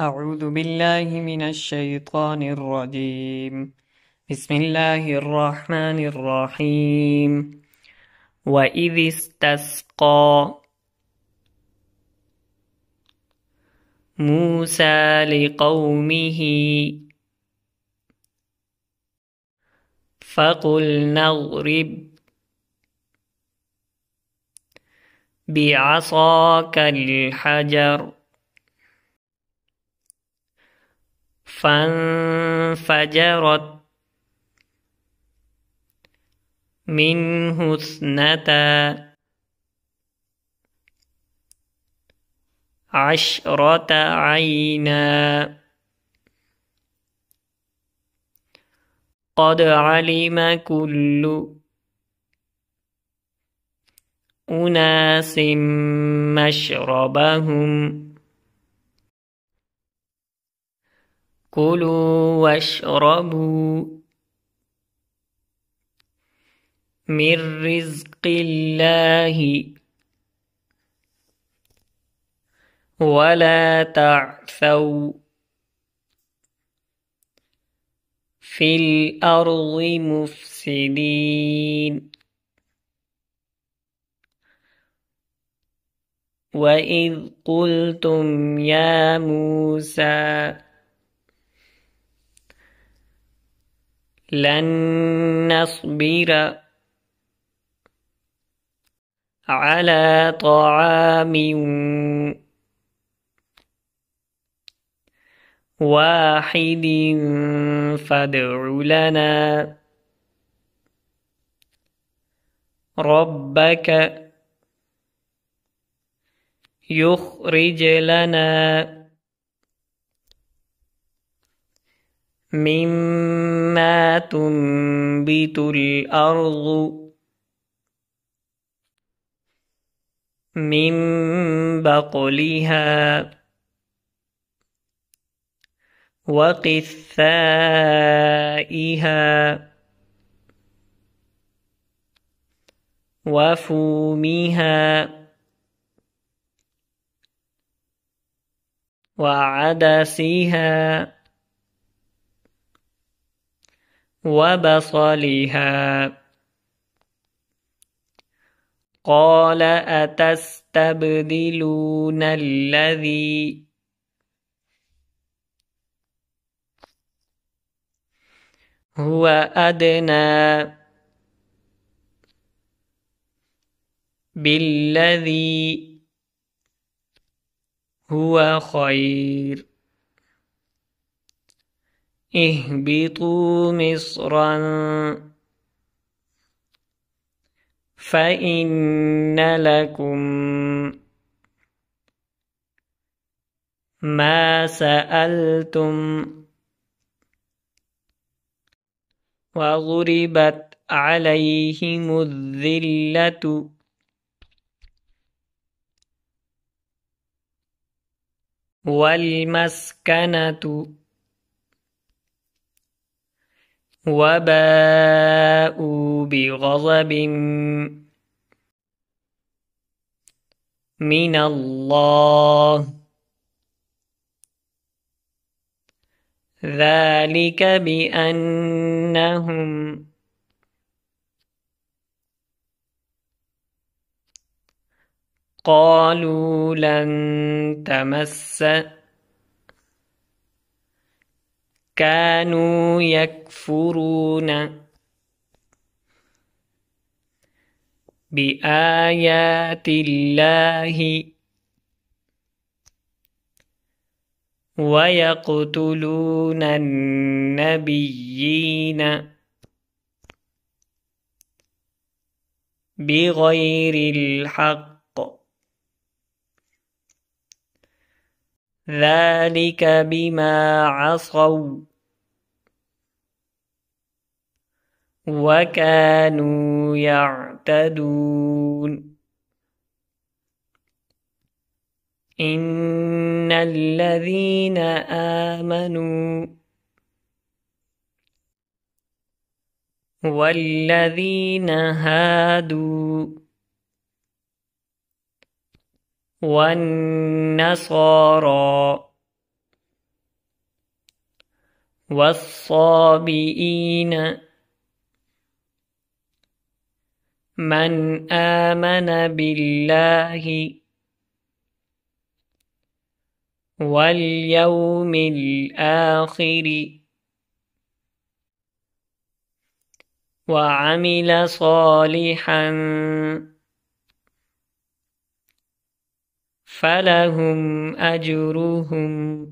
أعوذ بالله من الشيطان الرجيم بسم الله الرحمن الرحيم وإذ استسقى موسى لقومه فقلنا نغرب بعصاك الحجر فانفجرت منه اثنتا عشرة عينا قد علم كل أناس مشربهم كلوا واشربوا من رزق الله ولا تعثوا في الارض مفسدين واذ قلتم يا موسى لن نصبر على طعام واحد فادع لنا ربك يخرج لنا مما تنبت الأرض من بقلها وقثائها وفومها وعدسها وبصلها قال أتستبدلون الذي هو أدنى بالذي هو خير اهبطوا مصرا فإن لكم ما سألتم وضربت عليهم الذلة والمسكنة وباءوا بغضب من الله ذلك بأنهم قالوا لن تمسّ كانوا يكفرون بآيات الله ويقتلون النبيين بغير الحق ذلك بما عصوا وكانوا يعتدون إن الذين آمنوا والذين هادوا والنصارى والصابئين من آمن بالله واليوم الآخر وعمل صالحاً فلهم أجرهم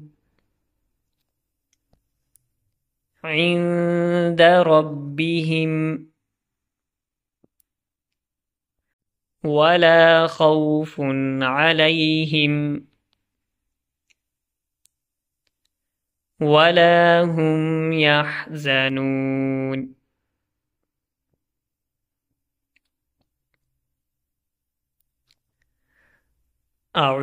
عند ربهم ولا خوف عليهم ولا هم يحزنون our uh,